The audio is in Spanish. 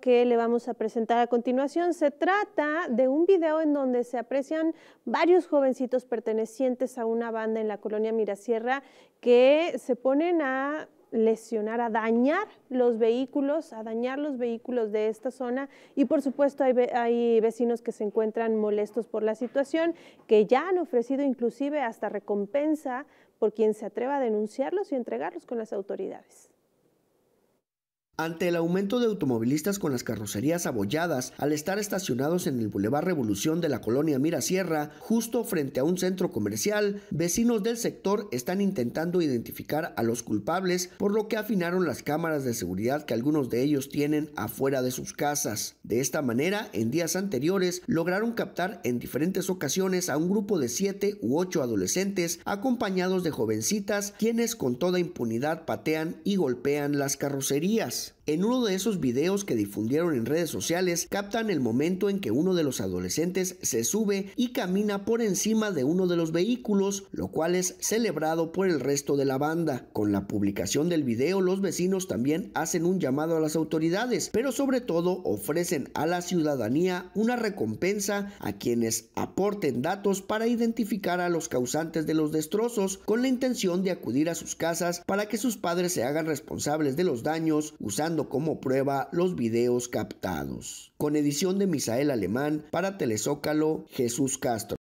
que le vamos a presentar a continuación. Se trata de un video en donde se aprecian varios jovencitos pertenecientes a una banda en la colonia Mirasierra que se ponen a lesionar, a dañar los vehículos, a dañar los vehículos de esta zona y por supuesto hay, hay vecinos que se encuentran molestos por la situación, que ya han ofrecido inclusive hasta recompensa por quien se atreva a denunciarlos y entregarlos con las autoridades. Ante el aumento de automovilistas con las carrocerías abolladas al estar estacionados en el Boulevard Revolución de la colonia Mirasierra, justo frente a un centro comercial, vecinos del sector están intentando identificar a los culpables, por lo que afinaron las cámaras de seguridad que algunos de ellos tienen afuera de sus casas. De esta manera, en días anteriores, lograron captar en diferentes ocasiones a un grupo de siete u ocho adolescentes acompañados de jovencitas, quienes con toda impunidad patean y golpean las carrocerías. En uno de esos videos que difundieron en redes sociales, captan el momento en que uno de los adolescentes se sube y camina por encima de uno de los vehículos, lo cual es celebrado por el resto de la banda. Con la publicación del video, los vecinos también hacen un llamado a las autoridades, pero sobre todo ofrecen a la ciudadanía una recompensa a quienes aporten datos para identificar a los causantes de los destrozos con la intención de acudir a sus casas para que sus padres se hagan responsables de los daños, usando como prueba los videos captados. Con edición de Misael Alemán para Telezócalo, Jesús Castro.